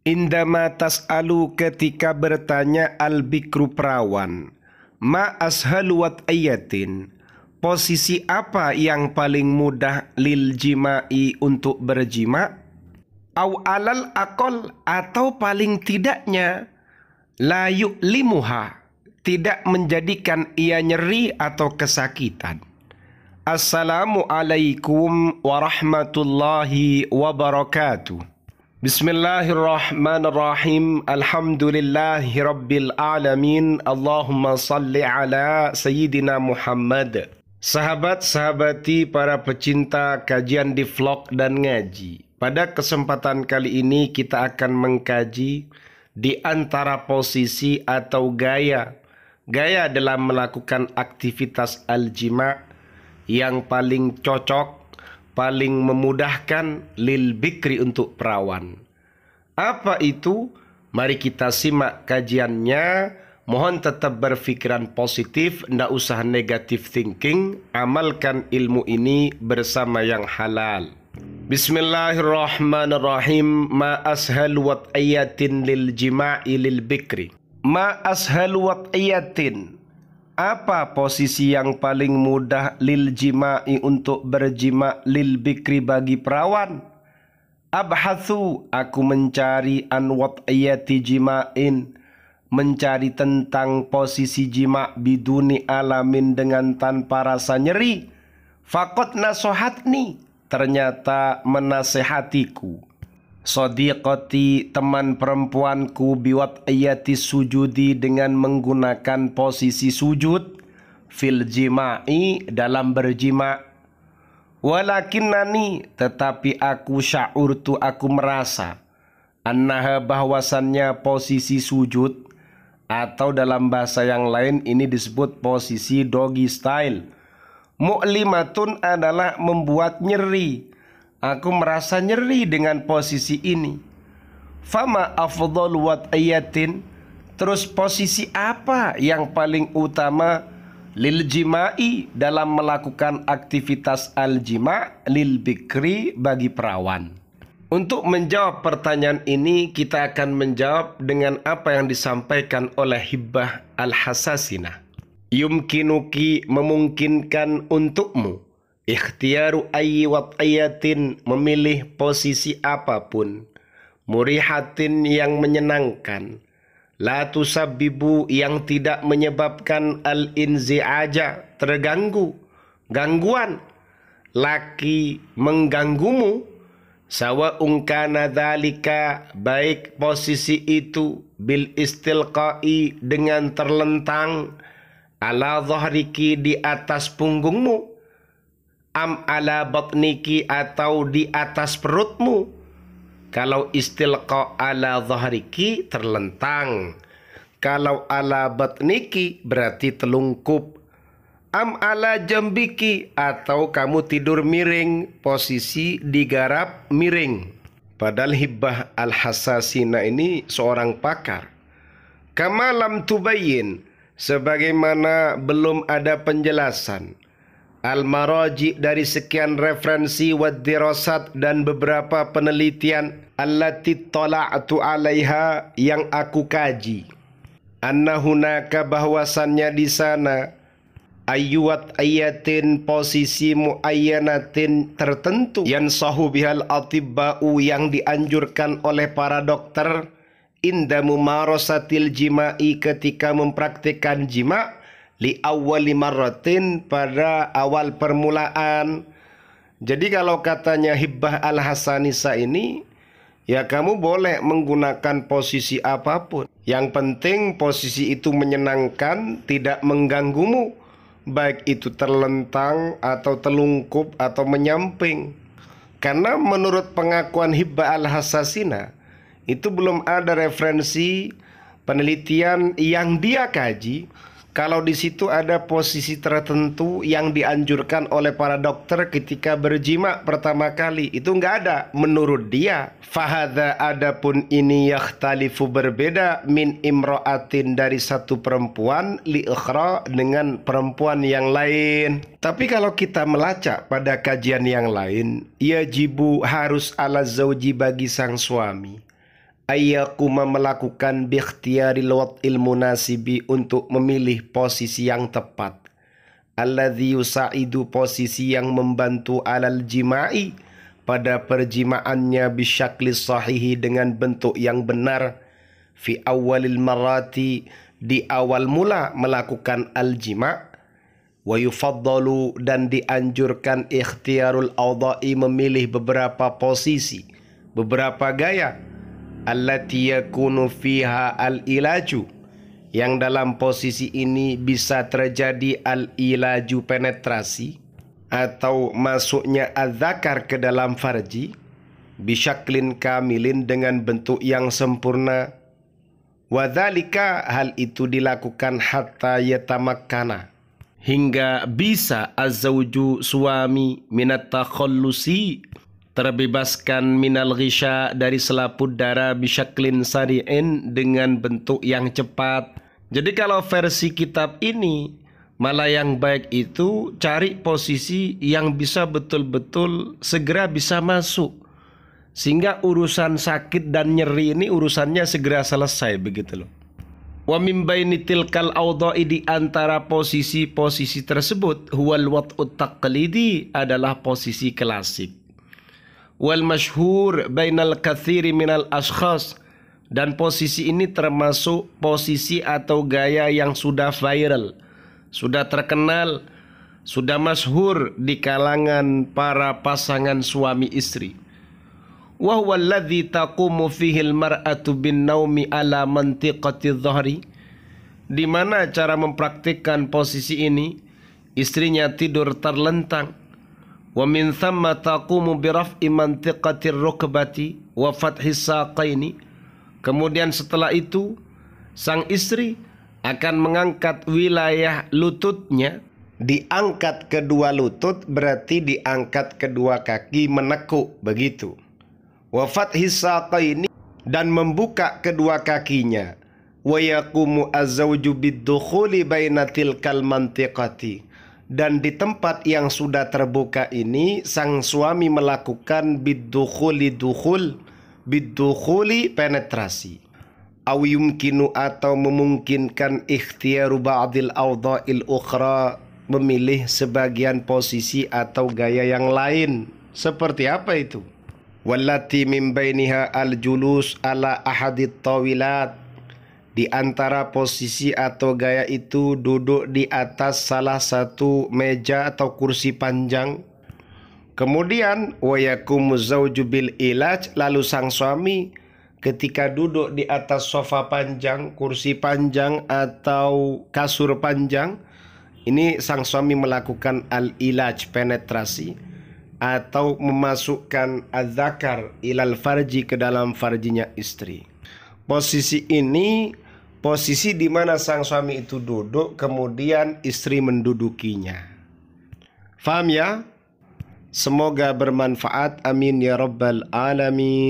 Indama tas'alu ketika bertanya al-bikru perawan Ma ashalu wat ayatin Posisi apa yang paling mudah lil jima'i untuk berjima? Au alal akol atau paling tidaknya Layuk limuha Tidak menjadikan ia nyeri atau kesakitan Assalamualaikum warahmatullahi wabarakatuh Bismillahirrahmanirrahim. Alhamdulillahi rabbil alamin. Allahumma salli ala sayyidina Muhammad. Sahabat-sahabati para pecinta kajian di vlog dan ngaji. Pada kesempatan kali ini kita akan mengkaji di antara posisi atau gaya. Gaya dalam melakukan aktivitas al-jima yang paling cocok paling memudahkan lil bikri untuk perawan. Apa itu? Mari kita simak kajiannya. Mohon tetap berpikiran positif, tidak usah negatif thinking. Amalkan ilmu ini bersama yang halal. Bismillahirrahmanirrahim. Ma ashal wat ayatin lil jima'i lil bikri. Ma ashal wat ayatin apa posisi yang paling mudah lil jima'i untuk berjima lil bikri bagi perawan? Abhathu, aku mencari anwat ayati jima'in, mencari tentang posisi jima' biduni alamin dengan tanpa rasa nyeri. Fakot nasohatni, ternyata menasehatiku. Sodiqati teman perempuanku biwat ayati sujudi dengan menggunakan posisi sujud fil jima'i dalam berjima walakin nani tetapi aku sya'ur sya'urtu aku merasa annaha bahwasannya posisi sujud atau dalam bahasa yang lain ini disebut posisi doggy style mu'limatun adalah membuat nyeri Aku merasa nyeri dengan posisi ini. Fama afdol wat ayatin. Terus posisi apa yang paling utama lil jima'i dalam melakukan aktivitas al jima lil bikri bagi perawan? Untuk menjawab pertanyaan ini kita akan menjawab dengan apa yang disampaikan oleh Hibbah Al-Hasasinah. Yumkinuki memungkinkan untukmu Ikhtiaru ayyi watayatin memilih posisi apapun. Murihatin yang menyenangkan. La tusabbibu yang tidak menyebabkan al inzi aja terganggu. Gangguan. Laki mengganggumu. Sawa ungkana dhalika baik posisi itu bil istilqai dengan terlentang ala zahriki di atas punggungmu am ala batniki atau di atas perutmu kalau istilqa ala zahriki terlentang kalau ala batniki berarti telungkup am ala jambiki atau kamu tidur miring posisi digarap miring padahal hibbah al-hasasina ini seorang pakar kamalam tubayin sebagaimana belum ada penjelasan Al-Maraji dari sekian referensi wadirosat dan beberapa penelitian allati tala'tu 'alaiha yang aku kaji. Anna hunaka bahwasannya di sana ayyuat ayatin posisi muayyanatin tertentu yang sahubihal atibba'u yang dianjurkan oleh para dokter indamu marosatil jima'i ketika mempraktikkan jima' li awal marratin pada awal permulaan. Jadi kalau katanya hibah al hasanisa ini ya kamu boleh menggunakan posisi apapun. Yang penting posisi itu menyenangkan, tidak mengganggumu. Baik itu terlentang atau telungkup atau menyamping. Karena menurut pengakuan hibah al hasasina itu belum ada referensi penelitian yang dia kaji kalau di situ ada posisi tertentu yang dianjurkan oleh para dokter ketika berjima pertama kali itu nggak ada menurut dia fahada adapun ini yakhtalifu berbeda min imroatin dari satu perempuan li dengan perempuan yang lain tapi kalau kita melacak pada kajian yang lain yajibu harus ala zauji bagi sang suami ayyakuma melakukan lewat ilmu munasibi untuk memilih posisi yang tepat alladhi yusaidu posisi yang membantu alal jima'i pada perjimaannya bisyakli sahihi dengan bentuk yang benar fi awalil marati di awal mula melakukan al-jima' wa yufaddalu dan dianjurkan ikhtiarul awda'i memilih beberapa posisi beberapa gaya allati yakunu fiha al-ilaju yang dalam posisi ini bisa terjadi al-ilaju penetrasi atau masuknya al-zakar ke dalam farji bisyaklin kamilin dengan bentuk yang sempurna wadhalika hal itu dilakukan hatta yatamakkana hingga bisa azauju suami minat takhallusi terbebaskan minal ghisya dari selaput darah bisyaklin sari'in dengan bentuk yang cepat. Jadi kalau versi kitab ini malah yang baik itu cari posisi yang bisa betul-betul segera bisa masuk. Sehingga urusan sakit dan nyeri ini urusannya segera selesai begitu loh. Wa min baini tilkal awda'i di antara posisi-posisi tersebut huwal wat'ut taqlidi adalah posisi klasik wal masyhur bainal kathiri minal ashkhas dan posisi ini termasuk posisi atau gaya yang sudah viral, sudah terkenal, sudah masyhur di kalangan para pasangan suami istri. Wa huwa alladhi taqumu fihi al-mar'atu bin naumi ala mantiqati dhahri di mana cara mempraktikkan posisi ini istrinya tidur terlentang wa min thamma taqumu bi raf'i mantiqatir rukbati wa saqaini kemudian setelah itu sang istri akan mengangkat wilayah lututnya diangkat kedua lutut berarti diangkat kedua kaki menekuk begitu wafat hisaka ini dan membuka kedua kakinya wa yaqumu az-zawju bid-dukhuli mantiqati dan di tempat yang sudah terbuka ini sang suami melakukan bidukhuli dukhul bidukhuli penetrasi. Au yumkinu atau memungkinkan ikhtiaru ba'dil awdha'il ukhra memilih sebagian posisi atau gaya yang lain. Seperti apa itu? Wallati min bainiha al-julus ala ahadit tawilat di antara posisi atau gaya itu duduk di atas salah satu meja atau kursi panjang. Kemudian wayakumu zauju bil ilaj lalu sang suami ketika duduk di atas sofa panjang, kursi panjang atau kasur panjang, ini sang suami melakukan al ilaj penetrasi atau memasukkan azakar ilal farji ke dalam farjinya istri posisi ini posisi di mana sang suami itu duduk kemudian istri mendudukinya. Faham ya? Semoga bermanfaat. Amin ya rabbal alamin.